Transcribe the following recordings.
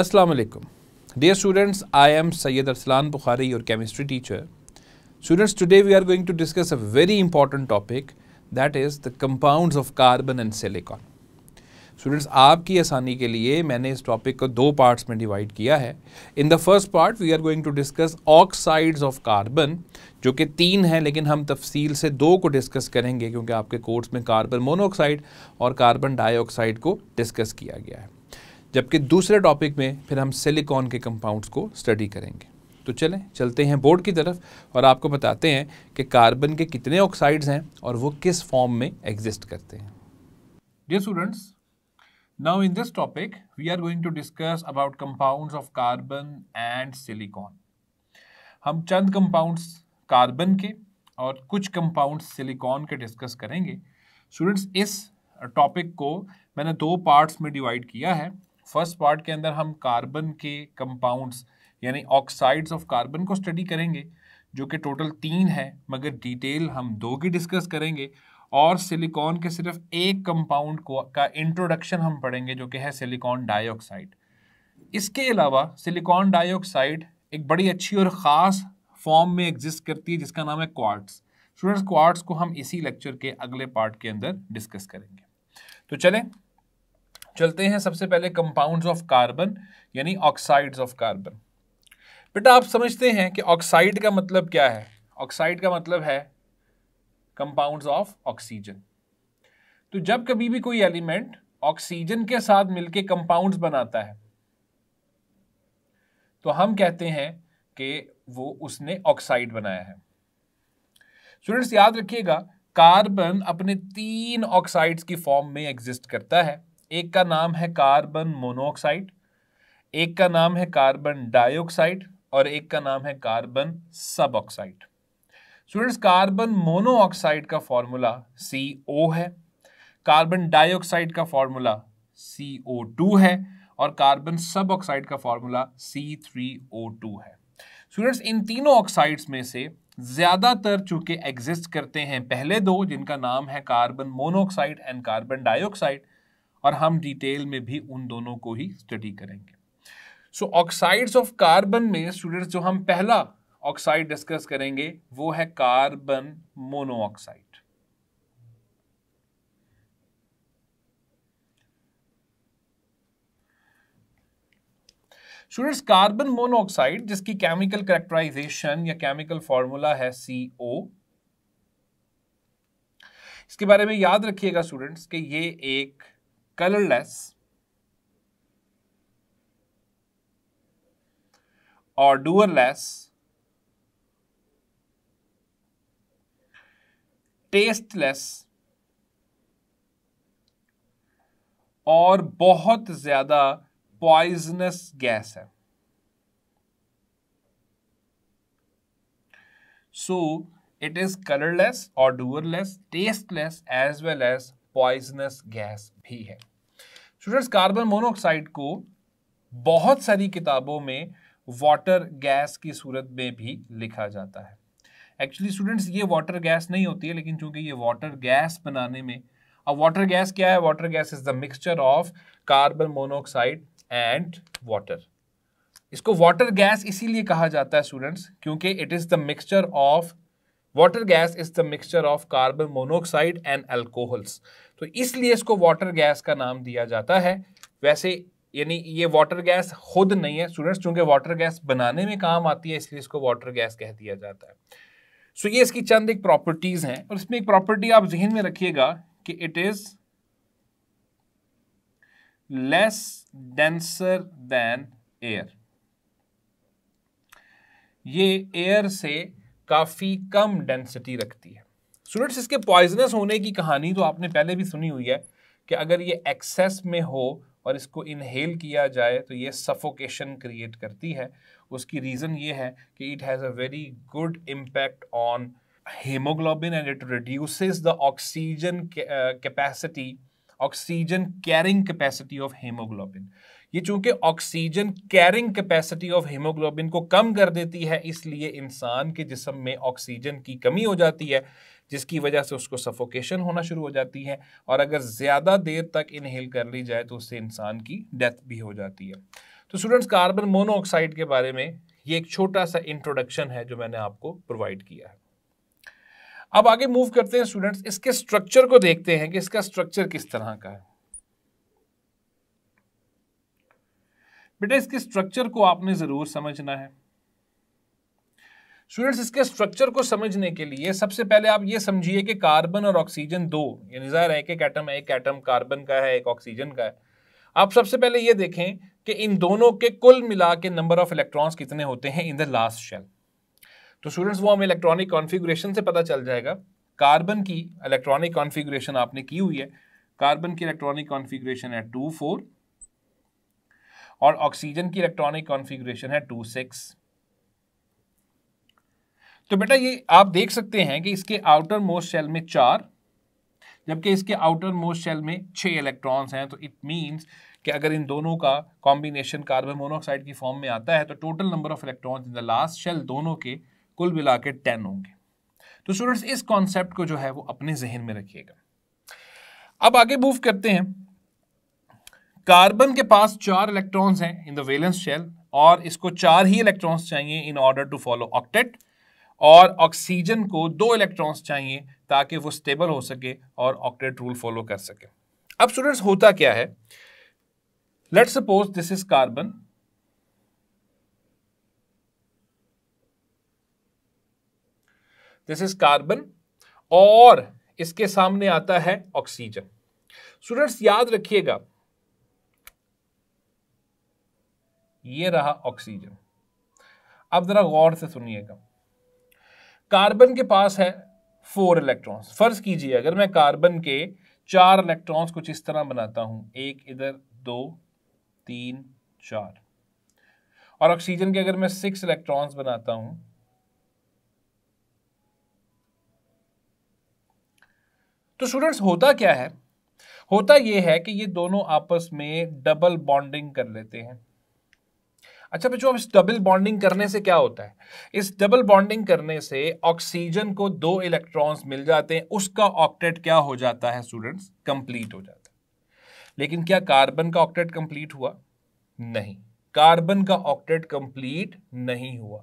अस्सलाम वालेकुम students I am am Arsalan Bukhari bukhari your teacher students students we are going to discuss a very important topic that is the the of carbon and silicon students आपकी आसानी के लिए मैंने इस topic को दो पार्ट्स में डिवाइड किया है in the first part we are going to discuss oxides of carbon जो कि तीन हैं लेकिन हम तफसील से दो को डिस्कस करेंगे क्योंकि आपके कोर्स में कार्बन मोनोऑक्साइड और कार्बन डाइऑक्साइड को डिस्कस किया गया है जबकि दूसरे टॉपिक में फिर हम सिलिकॉन के कंपाउंड्स को स्टडी करेंगे तो चलें चलते हैं बोर्ड की तरफ और आपको बताते हैं कि कार्बन के कितने ऑक्साइड्स हैं और वो किस फॉर्म में एग्जिस्ट करते हैं dear students now in this topic we are going to discuss about compounds of carbon and silicon हम चंद कंपाउंड्स कार्बन के और कुछ कंपाउंड सिलिकॉन के डिस्कस करेंगे स्टूडेंट्स इस टॉपिक को मैंने दो पार्ट्स में डिवाइड किया है फर्स्ट पार्ट के अंदर हम कार्बन के कंपाउंड्स यानी ऑक्साइड्स ऑफ कार्बन को स्टडी करेंगे जो कि टोटल तीन है मगर डिटेल हम दो की डिस्कस करेंगे और सिलिकॉन के सिर्फ एक कंपाउंड को का इंट्रोडक्शन हम पढ़ेंगे जो कि है सिलिकॉन डाइऑक्साइड इसके अलावा सिलिकॉन डाइऑक्साइड एक बड़ी अच्छी और ख़ास फॉर्म में एग्जिस्ट करती है जिसका नाम है क्वार्ट्स स्टूडेंट्स क्वार्ट्स को हम इसी लेक्चर के अगले पार्ट के अंदर डिस्कस करेंगे तो चलें चलते हैं सबसे पहले कंपाउंड्स ऑफ कार्बन यानी ऑक्साइड्स ऑफ कार्बन बेटा आप समझते हैं कि ऑक्साइड का मतलब क्या है ऑक्साइड का मतलब है कंपाउंड्स ऑफ ऑक्सीजन तो जब कभी भी कोई एलिमेंट ऑक्सीजन के साथ मिलके कंपाउंड्स बनाता है तो हम कहते हैं कि वो उसने ऑक्साइड बनाया है स्टूडेंट्स याद रखिएगा कार्बन अपने तीन ऑक्साइड्स की फॉर्म में एग्जिस्ट करता है एक का नाम है कार्बन मोनोऑक्साइड एक का नाम है कार्बन डाइऑक्साइड और एक का नाम है carbon sub oxide students carbon monoxide का फॉर्मूला सी ओ है कार्बन डाइऑक्साइड का फॉर्मूला सी ओ टू है और कार्बन सब ऑक्साइड का formula C three O two है स्टूडेंट्स इन तीनों ऑक्साइड्स में से ज़्यादातर चूंकि एग्जिस्ट करते हैं पहले दो जिनका नाम है carbon monoxide and carbon dioxide और हम डिटेल में भी उन दोनों को ही स्टडी करेंगे सो ऑक्साइड्स ऑफ कार्बन में स्टूडेंट्स जो हम पहला ऑक्साइड डिस्कस करेंगे वो है carbon monoxide students carbon monoxide जिसकी केमिकल करेक्टराइजेशन या केमिकल फॉर्मूला है सी ओ इसके बारे में याद रखिएगा स्टूडेंट्स कि ये एक colorless or doerless, tasteless और बहुत ज्यादा पॉइजनस गैस है so it is colorless or doerless tasteless as well as poisonous gas bhi hai students carbon monoxide को बहुत सारी किताबों में वाटर गैस की सूरत में भी लिखा जाता है एक्चुअली स्टूडेंट्स ये वाटर गैस नहीं होती है लेकिन चूंकि ये वाटर गैस बनाने में अब वाटर गैस क्या है water gas is the mixture of carbon monoxide and water इसको वाटर गैस इसीलिए कहा जाता है स्टूडेंट्स क्योंकि it is the mixture of water gas is the mixture of carbon monoxide and alcohols तो इसलिए इसको वाटर गैस का नाम दिया जाता है वैसे यानी ये वाटर गैस खुद नहीं है स्टूडेंट्स चूंकि वाटर गैस बनाने में काम आती है इसलिए इसको वाटर गैस कह दिया जाता है सो so, ये इसकी चंद एक प्रॉपर्टीज़ हैं और इसमें एक प्रॉपर्टी आप जहन में रखिएगा कि it is less denser than air ये एयर से काफ़ी कम डेंसिटी रखती है स्टूडेंट्स इसके पॉइजनस होने की कहानी तो आपने पहले भी सुनी हुई है कि अगर ये एक्सेस में हो और इसको इनहेल किया जाए तो ये सफोकेशन क्रिएट करती है उसकी रीज़न ये है कि it has a very good impact on haemoglobin and it reduce the oxygen capacity oxygen carrying capacity of haemoglobin ये चूंकि oxygen carrying capacity of haemoglobin को कम कर देती है इसलिए इंसान के जिसम में ऑक्सीजन की कमी हो जाती है जिसकी वजह से उसको सफोकेशन होना शुरू हो जाती है और अगर ज़्यादा देर तक इनहेल कर ली जाए तो उससे इंसान की डेथ भी हो जाती है तो स्टूडेंट्स कार्बन मोनोऑक्साइड के बारे में ये एक छोटा सा इंट्रोडक्शन है जो मैंने आपको प्रोवाइड किया है अब आगे मूव करते हैं स्टूडेंट्स इसके स्ट्रक्चर को देखते हैं कि इसका स्ट्रक्चर किस तरह का है बेटा इसके स्ट्रक्चर को आपने ज़रूर समझना है स्टूडेंट्स इसके स्ट्रक्चर को समझने के लिए सबसे पहले आप ये समझिए कि कार्बन और ऑक्सीजन दो यानी जाहिर है एक एटम है एक एटम कार्बन का है एक ऑक्सीजन का है आप सबसे पहले ये देखें कि इन दोनों के कुल मिला के नंबर ऑफ इलेक्ट्रॉन्स कितने होते हैं इन द लास्ट शेल तो स्टूडेंट्स वो हमें इलेक्ट्रॉनिक कॉन्फिग्रेशन से पता चल जाएगा कार्बन की इलेक्ट्रॉनिक कॉन्फिग्रेशन आपने की हुई है कार्बन की इलेक्ट्रॉनिक कॉन्फिग्रेशन है टू फोर और ऑक्सीजन की इलेक्ट्रॉनिक कॉन्फिग्रेशन है टू सिक्स तो बेटा ये आप देख सकते हैं कि इसके आउटर मोस्ट शेल में चार जबकि इसके आउटर मोस्ट शेल में छह इलेक्ट्रॉन्स हैं तो इट मींस कि अगर इन दोनों का कॉम्बिनेशन कार्बन मोनोऑक्साइड की फॉर्म में आता है तो total number of electrons in the last shell दोनों के कुल मिला के टेन होंगे तो स्टूडेंट्स इस कॉन्सेप्ट को जो है वो अपने जहन में रखिएगा अब आगे मूव करते हैं कार्बन के पास चार इलेक्ट्रॉन्स हैं इन द वेलेंस शेल और इसको चार ही इलेक्ट्रॉन्स चाहिए in order to follow octet और ऑक्सीजन को दो इलेक्ट्रॉन्स चाहिए ताकि वो स्टेबल हो सके और ऑक्टेट रूल फॉलो कर सके अब स्टूडेंट्स होता क्या है let suppose this is carbon this is carbon और इसके सामने आता है ऑक्सीजन स्टूडेंट्स याद रखिएगा ये रहा ऑक्सीजन अब जरा गौर से सुनिएगा कार्बन के पास है फोर इलेक्ट्रॉन्स फर्ज कीजिए अगर मैं कार्बन के चार इलेक्ट्रॉन्स कुछ इस तरह बनाता हूं एक इधर दो तीन चार और ऑक्सीजन के अगर मैं सिक्स इलेक्ट्रॉन्स बनाता हूं तो स्टूडेंट्स होता क्या है होता यह है कि ये दोनों आपस में डबल बॉन्डिंग कर लेते हैं अच्छा बच्चों अब इस डबल बॉन्डिंग करने से क्या होता है इस डबल बॉन्डिंग करने से ऑक्सीजन को दो इलेक्ट्रॉन्स मिल जाते हैं उसका ऑक्टेट क्या हो जाता है स्टूडेंट्स कंप्लीट हो जाता है लेकिन क्या कार्बन का ऑक्टेट कंप्लीट हुआ नहीं कार्बन का ऑक्टेट कंप्लीट नहीं हुआ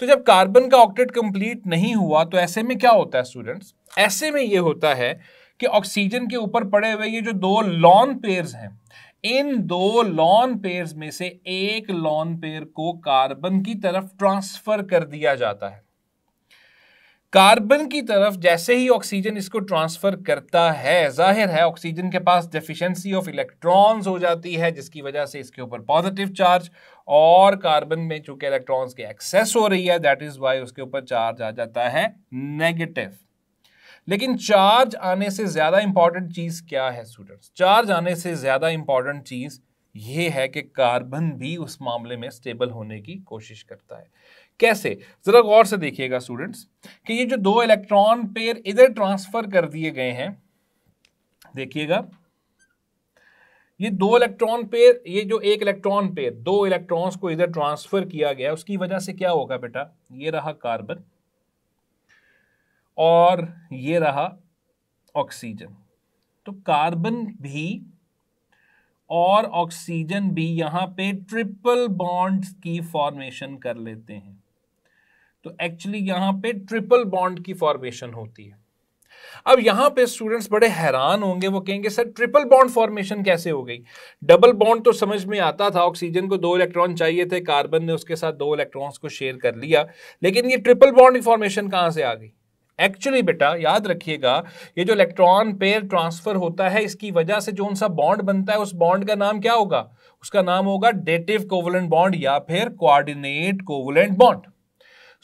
तो जब कार्बन का ऑक्टेट कंप्लीट नहीं हुआ तो ऐसे में क्या होता है स्टूडेंट्स ऐसे में ये होता है कि ऑक्सीजन के ऊपर पड़े हुए ये जो दो लॉन पेयर्स हैं इन दो लॉन पेयर में से एक लॉन पेयर को कार्बन की तरफ ट्रांसफर कर दिया जाता है कार्बन की तरफ जैसे ही ऑक्सीजन इसको ट्रांसफर करता है जाहिर है ऑक्सीजन के पास डेफिशिएंसी ऑफ इलेक्ट्रॉन्स हो जाती है जिसकी वजह से इसके ऊपर पॉजिटिव चार्ज और कार्बन में चूंकि इलेक्ट्रॉन्स की एक्सेस हो रही है दैट इज वाई उसके ऊपर चार्ज आ जाता है नेगेटिव लेकिन चार्ज आने से ज़्यादा इंपॉर्टेंट चीज़ क्या है स्टूडेंट्स चार्ज आने से ज़्यादा इंपॉर्टेंट चीज़ ये है कि कार्बन भी उस मामले में स्टेबल होने की कोशिश करता है कैसे ज़रा गौर से देखिएगा स्टूडेंट्स कि ये जो दो इलेक्ट्रॉन पेयर इधर ट्रांसफ़र कर दिए गए हैं देखिएगा ये दो इलेक्ट्रॉन पेयर ये जो एक इलेक्ट्रॉन पेयर दो इलेक्ट्रॉन्स को इधर ट्रांसफ़र किया गया उसकी वजह से क्या होगा बेटा ये रहा कार्बन और ये रहा ऑक्सीजन तो कार्बन भी और ऑक्सीजन भी यहां पे ट्रिपल बॉन्ड की फॉर्मेशन कर लेते हैं तो एक्चुअली यहाँ पे ट्रिपल बॉन्ड की फॉर्मेशन होती है अब यहां पे स्टूडेंट्स बड़े हैरान होंगे वो कहेंगे सर ट्रिपल बॉन्ड फॉर्मेशन कैसे हो गई डबल बॉन्ड तो समझ में आता था ऑक्सीजन को दो इलेक्ट्रॉन चाहिए थे कार्बन ने उसके साथ दो इलेक्ट्रॉन्स को शेयर कर लिया लेकिन ये ट्रिपल बॉन्ड की फॉर्मेशन कहाँ से आ गई एक्चुअली बेटा याद रखिएगा ये जो इलेक्ट्रॉन पेयर ट्रांसफर होता है इसकी वजह से जो उनसा बॉन्ड बनता है उस बॉन्ड का नाम क्या होगा उसका नाम होगा डेटिव कोवलेंट बॉन्ड या फिर coordinate covalent bond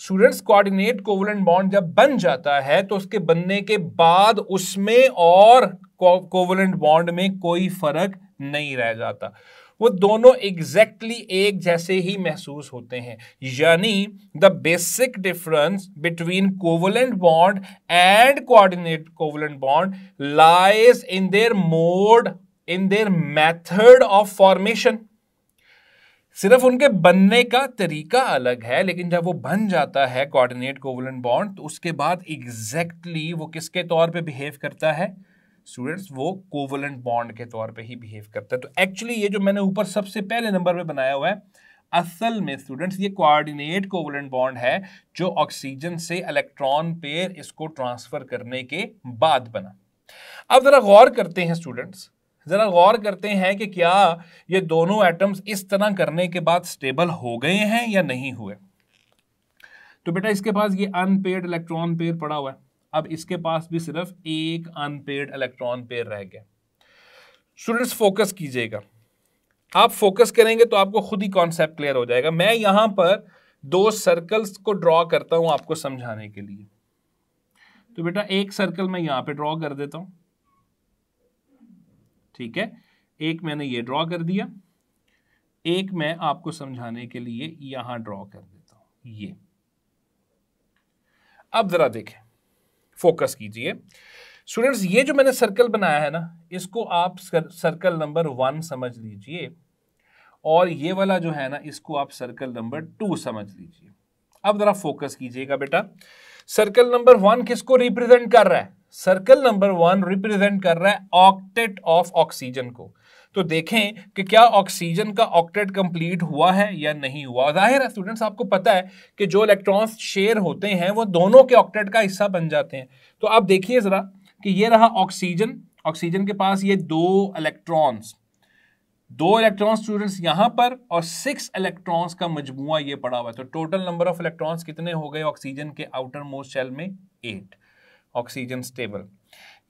students coordinate covalent bond जब बन जाता है तो उसके बनने के बाद उसमें और कोवलेंट बॉन्ड में कोई फर्क नहीं रह जाता वो दोनों एग्जैक्टली exactly एक जैसे ही महसूस होते हैं यानी the basic difference between covalent bond and coordinate covalent bond lies in their mode in their method of formation सिर्फ उनके बनने का तरीका अलग है लेकिन जब वो बन जाता है कोऑर्डिनेट कोवलेंट बॉन्ड तो उसके बाद एग्जैक्टली exactly वो किसके तौर पे बिहेव करता है स्टूडेंट्स वो कोवलेंट बॉन्ड के तौर पे ही बिहेव करता है तो एक्चुअली ये जो मैंने ऊपर सबसे पहले नंबर पे बनाया हुआ है असल में स्टूडेंट्स ये कोऑर्डिनेट कोवलेंट बॉन्ड है जो ऑक्सीजन से इलेक्ट्रॉन पेयर इसको ट्रांसफर करने के बाद बना अब ज़रा गौर करते हैं स्टूडेंट्स ज़रा गौर करते हैं कि क्या ये दोनों एटम्स इस तरह करने के बाद स्टेबल हो गए हैं या नहीं हुए तो बेटा इसके पास ये अनपेड इलेक्ट्रॉन पेयर पड़ा हुआ है अब इसके पास भी सिर्फ एक अनपेड इलेक्ट्रॉन पेयर रह गया स्टूडेंट्स फोकस कीजिएगा आप फोकस करेंगे तो आपको खुद ही कॉन्सेप्ट क्लियर हो जाएगा मैं यहां पर दो सर्कल्स को ड्रॉ करता हूं आपको समझाने के लिए तो बेटा एक सर्कल मैं यहां पे ड्रॉ कर देता हूं ठीक है एक मैंने ये ड्रॉ कर दिया एक मैं आपको समझाने के लिए यहां ड्रॉ कर देता हूं ये अब ज़रा देखें फोकस कीजिए स्टूडेंट्स ये जो मैंने सर्कल बनाया है ना इसको आप सर्कल नंबर वन समझ लीजिए और ये वाला जो है ना इसको आप सर्कल नंबर टू समझ लीजिए अब ज़रा फोकस कीजिएगा बेटा सर्कल नंबर वन किसको रिप्रेजेंट कर रहा है सर्कल नंबर वन रिप्रेजेंट कर रहा है ऑक्टेट ऑफ ऑक्सीजन को तो देखें कि क्या ऑक्सीजन का ऑक्टेट कंप्लीट हुआ है या नहीं हुआ जाहिर है स्टूडेंट्स आपको पता है कि जो इलेक्ट्रॉन्स शेयर होते हैं वो दोनों के ऑक्टेट का हिस्सा बन जाते हैं तो आप देखिए ज़रा कि ये रहा ऑक्सीजन ऑक्सीजन के पास ये दो इलेक्ट्रॉन्स दो इलेक्ट्रॉन स्टूडेंट्स यहां पर और सिक्स इलेक्ट्रॉन्स का मजमुआ ये पड़ा हुआ है तो टोटल नंबर ऑफ इलेक्ट्रॉन्स कितने हो गए ऑक्सीजन के आउटर मोस्ट शेल में एट ऑक्सीजन स्टेबल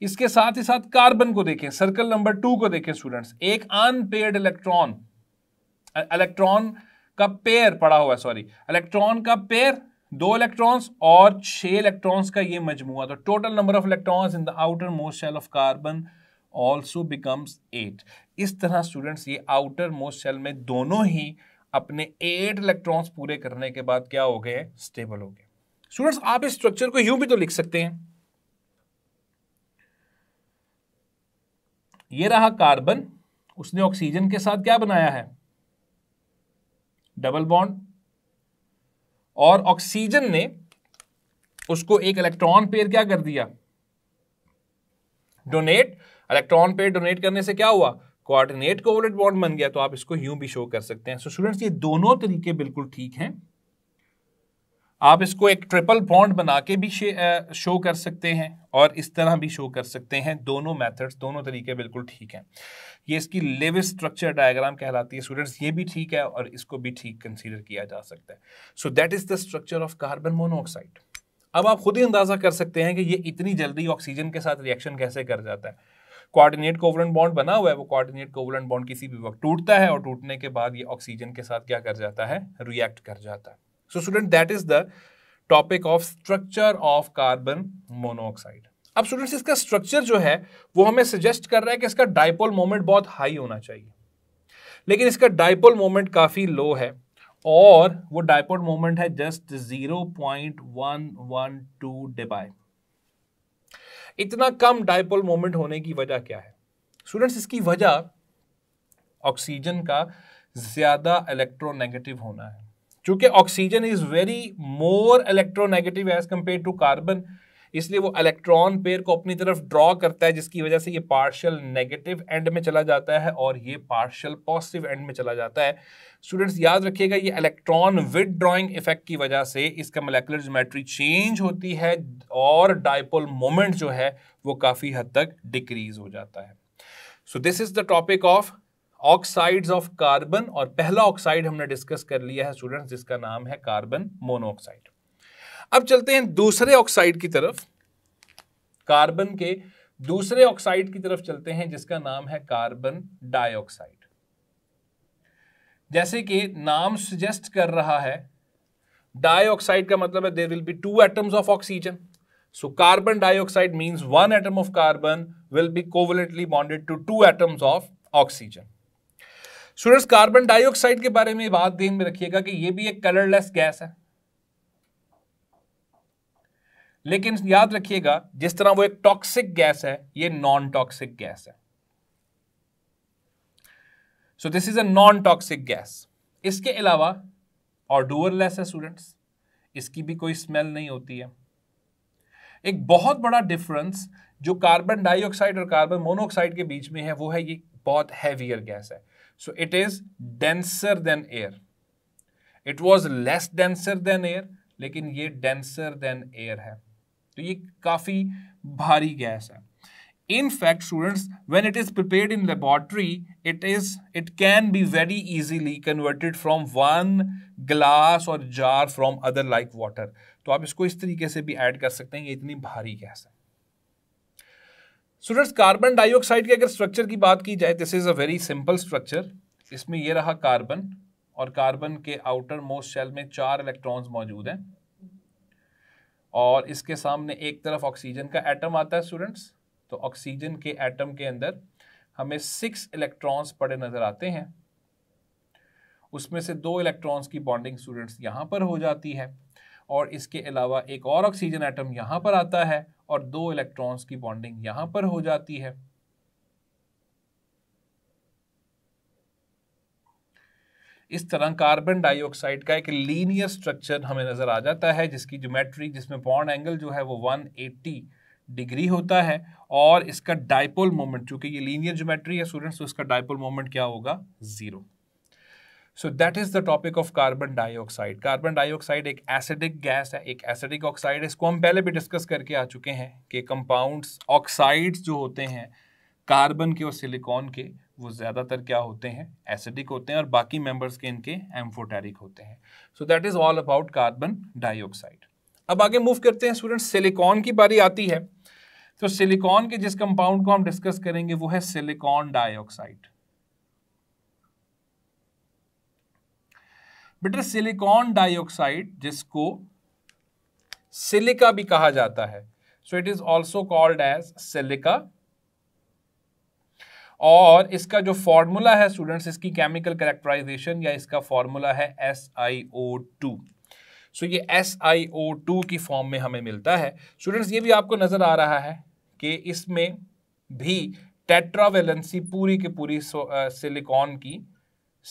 इसके साथ ही साथ कार्बन को देखें सर्कल नंबर टू को देखें स्टूडेंट्स एक अनपेड इलेक्ट्रॉन इलेक्ट्रॉन का पेयर पड़ा हुआ है सॉरी इलेक्ट्रॉन का पेयर दो इलेक्ट्रॉन्स और छह इलेक्ट्रॉन्स का ये मजमुआ तो total number of electrons in the outermost shell of carbon also becomes eight इस तरह स्टूडेंट्स ये आउटर मोस्ट शेल में दोनों ही अपने एट इलेक्ट्रॉन्स पूरे करने के बाद क्या हो गए स्टेबल हो गए स्टूडेंट्स आप इस स्ट्रक्चर को यूं भी तो लिख सकते हैं ये रहा कार्बन उसने ऑक्सीजन के साथ क्या बनाया है डबल बॉन्ड और ऑक्सीजन ने उसको एक इलेक्ट्रॉन पेयर क्या कर दिया डोनेट इलेक्ट्रॉन पेयर डोनेट करने से क्या हुआ कोऑर्डिनेट कोवलेट बॉन्ड बन गया तो आप इसको यूं भी शो कर सकते हैं सो so, स्टूडेंट्स ये दोनों तरीके बिल्कुल ठीक हैं आप इसको एक ट्रिपल बॉन्ड बना के भी शो कर सकते हैं और इस तरह भी शो कर सकते हैं दोनों मेथड्स दोनों तरीके बिल्कुल ठीक हैं ये इसकी लेविस स्ट्रक्चर डायग्राम कहलाती है स्टूडेंट्स ये भी ठीक है और इसको भी ठीक कंसीडर किया जा सकता है so that is the structure of carbon monoxide अब आप खुद ही अंदाज़ा कर सकते हैं कि ये इतनी जल्दी ऑक्सीजन के साथ रिएक्शन कैसे कर जाता है कोऑर्डिनेट कोवलेंट बॉन्ड बना हुआ है वो कोऑर्डिनेट कोवलेंट बॉन्ड किसी भी वक्त टूटता है और टूटने के बाद ये ऑक्सीजन के साथ क्या कर जाता है रिएक्ट कर जाता है so student that is the topic of structure of carbon monoxide अब स्टूडेंट्स इसका स्ट्रक्चर जो है वो हमें सजेस्ट कर रहा है कि इसका डाइपोल मोमेंट बहुत हाई होना चाहिए लेकिन इसका डाइपोल मोमेंट काफ़ी लो है और वो डाइपोल मोमेंट है जस्ट 0.112 डेबाय इतना कम डाइपोल मोमेंट होने की वजह क्या है स्टूडेंट्स इसकी वजह ऑक्सीजन का ज़्यादा इलेक्ट्रोनेगेटिव होना है चूंकि oxygen is very more electronegative as compare to carbon इसलिए वो इलेक्ट्रॉन पेयर को अपनी तरफ ड्रॉ करता है जिसकी वजह से ये पार्शियल नेगेटिव एंड में चला जाता है और ये पार्शियल पॉजिटिव एंड में चला जाता है स्टूडेंट्स याद रखिएगा ये इलेक्ट्रॉन विद ड्रॉइंग इफेक्ट की वजह से इसका मोलेकुलर जोमेट्री चेंज होती है और डायपोल मोमेंट जो है वो काफ़ी हद तक डिक्रीज हो जाता है so this is the topic of oxides of carbon और पहला ऑक्साइड हमने डिस्कस कर लिया है स्टूडेंट्स जिसका नाम है कार्बन मोनोऑक्साइड अब चलते हैं दूसरे ऑक्साइड की तरफ कार्बन के दूसरे ऑक्साइड की तरफ चलते हैं जिसका नाम है कार्बन डाइऑक्साइड जैसे कि नाम सजेस्ट कर रहा है डाइऑक्साइड का मतलब है there will be two atoms of oxygen so carbon dioxide means one atom of carbon will be covalently bonded to two atoms of oxygen students carbon dioxide के बारे में बात ध्यान में रखिएगा कि ये भी एक कलरलेस गैस है लेकिन याद रखिएगा जिस तरह वो एक टॉक्सिक गैस है ये नॉन टॉक्सिक गैस है so this is a non toxic gas इसके अलावा और डुअरलेस है स्टूडेंट्स इसकी भी कोई स्मेल नहीं होती है एक बहुत बड़ा डिफरेंस जो कार्बन डाइऑक्साइड और कार्बन मोनोऑक्साइड के बीच में है वो है ये बहुत हैवियर गैस है So it is denser than air. It was less denser than air, लेकिन ये denser than air है तो ये काफ़ी भारी गैस है in fact students when it is prepared in laboratory it is it can be very easily converted from one glass or jar from other like water तो आप इसको इस तरीके से भी ऐड कर सकते हैं ये इतनी भारी गैस है स्टूडेंट्स कार्बन डाइऑक्साइड की अगर स्ट्रक्चर की बात की जाए this is a very simple structure इसमें यह रहा कार्बन और कार्बन के आउटर मोस्ट शेल में चार इलेक्ट्रॉन्स मौजूद हैं और इसके सामने एक तरफ ऑक्सीजन का एटम आता है स्टूडेंट्स तो ऑक्सीजन के एटम के अंदर हमें सिक्स इलेक्ट्रॉन्स पड़े नज़र आते हैं उसमें से दो इलेक्ट्रॉन्स की बॉन्डिंग स्टूडेंट्स यहाँ पर हो जाती है और इसके अलावा एक और ऑक्सीजन एटम यहाँ पर आता है और दो इलेक्ट्रॉन्स की बॉन्डिंग यहां पर हो जाती है इस तरह कार्बन डाइऑक्साइड का एक लीनियर स्ट्रक्चर हमें नज़र आ जाता है जिसकी ज्योमेट्री जिसमें बॉन्ड एंगल जो है वो 180 डिग्री होता है और इसका डायपोल मोमेंट चूंकि ये लीनियर ज्योमेट्री है स्टूडेंट्स तो इसका डायपोल मोमेंट क्या होगा zero so that is the topic of carbon dioxide carbon dioxide एक एसिडिक गैस है एक एसिडिक ऑक्साइड इसको हम पहले भी डिस्कस करके आ चुके हैं कि कंपाउंड्स ऑक्साइड्स जो होते हैं कार्बन के और सिलिकॉन के वो ज़्यादातर क्या होते हैं एसिडिक होते हैं और बाकी मेंबर्स के इनके एम्फोटेरिक होते हैं so that is all about carbon dioxide अब आगे मूव करते हैं स्टूडेंट सिलिकॉन की बारी आती है तो सिलिकॉन के जिस कंपाउंड को हम डिस्कस करेंगे वो है सिलिकॉन डाइऑक्साइड बेटा सिलिकॉन डाइऑक्साइड जिसको सिलिका भी कहा जाता है so it is also called as silica और इसका जो फॉर्मूला है स्टूडेंट्स इसकी केमिकल करेक्टराइजेशन या इसका फॉर्मूला है S I O two so ये एस आई ओ टू की फॉर्म में हमें मिलता है स्टूडेंट्स ये भी आपको नज़र आ रहा है कि इसमें भी टेट्रावेलेंसी पूरी की पूरी सिलिकॉन uh, की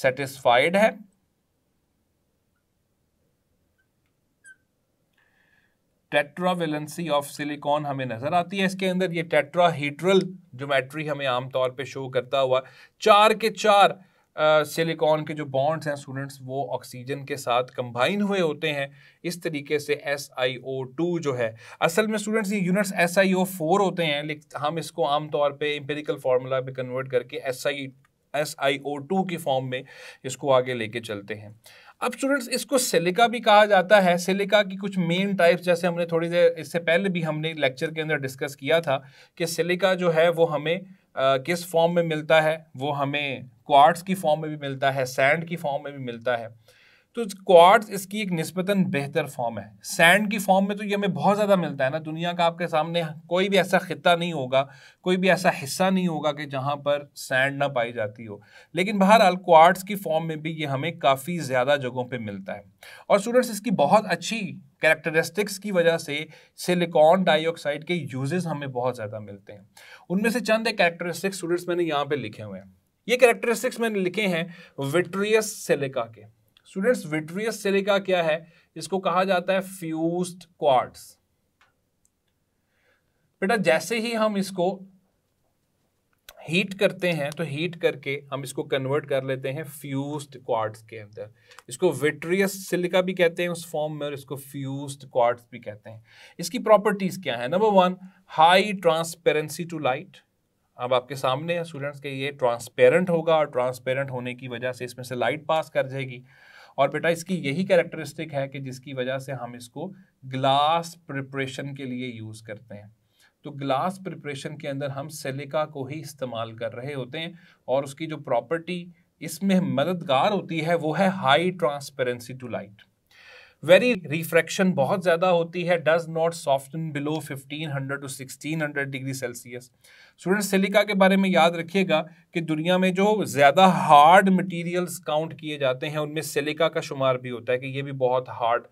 सेटिस्फाइड है टेट्रावेलेंसी ऑफ सिलिकॉन हमें नज़र आती है इसके अंदर ये टेट्राहीड्रल ज्योमेट्री हमें आमतौर पे शो करता हुआ चार के चार सिलिकॉन uh, के जो बॉन्ड्स हैं स्टूडेंट्स वो ऑक्सीजन के साथ कंबाइन हुए होते हैं इस तरीके से एस आई ओ टू जो है असल में स्टूडेंट्स ये units S I O four होते हैं लेकिन हम इसको आमतौर पर इम्पेरिकल फार्मूला पर कन्वर्ट करके S I S I O two की फॉर्म में इसको आगे लेके चलते हैं अब स्टूडेंट्स इसको सिलिका भी कहा जाता है सिलिका की कुछ मेन टाइप्स जैसे हमने थोड़ी देर इससे पहले भी हमने लेक्चर के अंदर डिस्कस किया था कि सिलिका जो है वो हमें आ, किस फॉर्म में मिलता है वो हमें क्वार्ट्स की फॉर्म में भी मिलता है सैंड की फॉर्म में भी मिलता है तो क्वार्ट्स इसकी एक नस्बता बेहतर फॉर्म है सैंड की फॉर्म में तो ये हमें बहुत ज़्यादा मिलता है ना दुनिया का आपके सामने कोई भी ऐसा खत्ता नहीं होगा कोई भी ऐसा हिस्सा नहीं होगा कि जहाँ पर सैंड ना पाई जाती हो लेकिन बहरहाल क्वार्ट्स की फॉर्म में भी ये हमें काफ़ी ज़्यादा जगहों पर मिलता है और स्टूडेंट्स इसकी बहुत अच्छी करेक्टरिस्टिक्स की वजह से सिलिकॉन डाइऑक्साइड के यूजेस हमें बहुत ज़्यादा मिलते हैं उनमें से चंद एक कैरेक्टरिस्टिक्स स्टूडेंट्स मैंने यहाँ पर लिखे हुए हैं ये कैरेक्टरिस्टिक्स मैंने लिखे हैं विट्रियस सिलिका के स्टूडेंट्स विट्रियस सिलिका क्या है इसको कहा जाता है फ्यूज्ड क्वार्ट्स बेटा जैसे ही हम इसको हीट करते हैं तो हीट करके हम इसको कन्वर्ट कर लेते हैं फ्यूज्ड क्वार्ट्स के अंदर इसको विट्रियस सिलिका भी कहते हैं उस फॉर्म में और इसको फ्यूज्ड क्वार्ट्स भी कहते हैं इसकी प्रॉपर्टीज़ क्या है number one high transparency to light अब आपके सामने है स्टूडेंट्स के ये ट्रांसपेरेंट होगा और ट्रांसपेरेंट होने की वजह से इसमें से लाइट पास कर जाएगी और बेटा इसकी यही कैरेक्टरिस्टिक है कि जिसकी वजह से हम इसको ग्लास प्रिपरेशन के लिए यूज़ करते हैं तो ग्लास प्रिपरेशन के अंदर हम सिलिका को ही इस्तेमाल कर रहे होते हैं और उसकी जो प्रॉपर्टी इसमें मददगार होती है वो है high transparency to light very refraction बहुत ज़्यादा होती है does not soften below 1500 to 1600 degree Celsius student silica के बारे में याद रखिएगा कि दुनिया में जो ज़्यादा हार्ड मटेरियल्स काउंट किए जाते हैं उनमें सिलिका का शुमार भी होता है कि ये भी बहुत हार्ड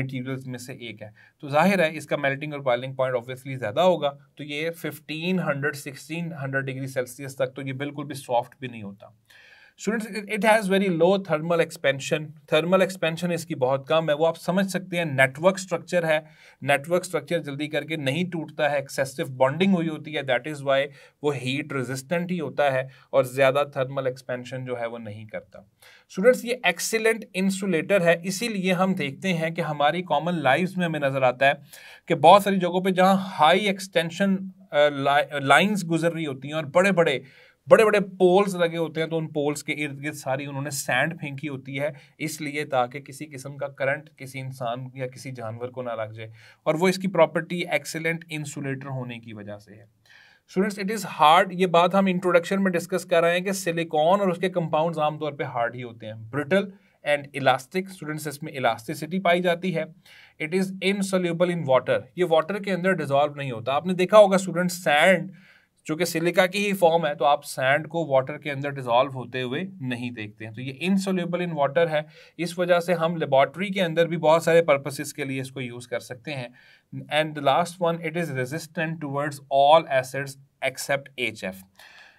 मटेरियल्स में से एक है तो जाहिर है इसका मेल्टिंग और बॉइलिंग पॉइंट ऑब्वियसली ज़्यादा होगा तो ये 1500 1600 डिग्री सेल्सियस तक तो ये बिल्कुल भी सॉफ्ट भी नहीं होता students it has very low thermal expansion thermal expansion इसकी बहुत कम है वो आप समझ सकते हैं नेटवर्क स्ट्रक्चर है नेटवर्क स्ट्रक्चर जल्दी करके नहीं टूटता है एक्सेसिव बॉन्डिंग हुई होती है दैट इज़ वाई वो हीट रेजिस्टेंट ही होता है और ज़्यादा थर्मल एक्सपेंशन जो है वो नहीं करता स्टूडेंट्स ये एक्सीलेंट इंसुलेटर है इसीलिए हम देखते हैं कि हमारी कॉमन लाइफ में हमें नज़र आता है कि बहुत सारी जगहों पर जहाँ हाई एक्सटेंशन लाइन्स गुजर रही होती हैं और बड़े बड़े बड़े बड़े पोल्स लगे होते हैं तो उन पोल्स के इर्द गिर्द सारी उन्होंने सैंड फेंकी होती है इसलिए ताकि किसी किस्म का करंट किसी इंसान या किसी जानवर को ना लग जाए और वो इसकी प्रॉपर्टी एक्सेलेंट इंसुलेटर होने की वजह से है स्टूडेंट्स इट इज़ हार्ड ये बात हम इंट्रोडक्शन में डिस्कस कर रहे हैं कि सिलिकॉन और उसके कंपाउंड्स आमतौर पे हार्ड ही होते हैं ब्रिटल एंड इलास्टिक स्टूडेंट्स इसमें इलास्टिसिटी पाई जाती है it is insoluble in water ये वाटर के अंदर डिजॉल्व नहीं होता आपने देखा होगा स्टूडेंट्स सैंड चूंकि सिलिका की ही फॉर्म है तो आप सैंड को वाटर के अंदर डिजॉल्व होते हुए नहीं देखते हैं तो ये इनसोल्यूबल इन वाटर है इस वजह से हम लेबॉर्ट्री के अंदर भी बहुत सारे पर्पसेस के लिए इसको यूज़ कर सकते हैं and the last one it is resistant towards all acids except H F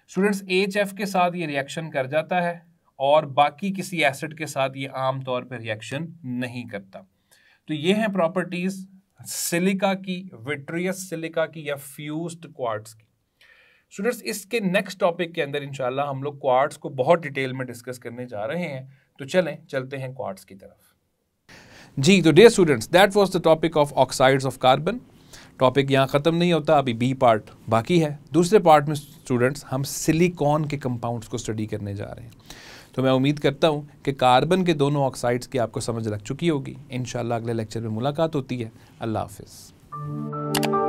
students H F के साथ ये रिएक्शन कर जाता है और बाकी किसी एसिड के साथ ये आम तौर पर रिएक्शन नहीं करता तो ये हैं प्रॉपर्टीज़ सिलिका की विट्रियस सिलिका की या फ्यूज्ड क्वार्ट्स की स्टूडेंट्स इसके नेक्स्ट टॉपिक के अंदर इंशाल्लाह हम लोग क्वार्ट्स को बहुत डिटेल में डिस्कस करने जा रहे हैं तो चलें चलते हैं क्वार्ट्स की तरफ जी today students that was the topic of oxides of carbon topic यहाँ ख़त्म नहीं होता अभी बी पार्ट बाकी है दूसरे पार्ट में स्टूडेंट्स हम सिलिकॉन के कंपाउंड्स को स्टडी करने जा रहे हैं तो मैं उम्मीद करता हूँ कि कार्बन के दोनों ऑक्साइड्स की आपको समझ लग चुकी होगी इन अगले लेक्चर में मुलाकात होती है अल्लाह हाफिज़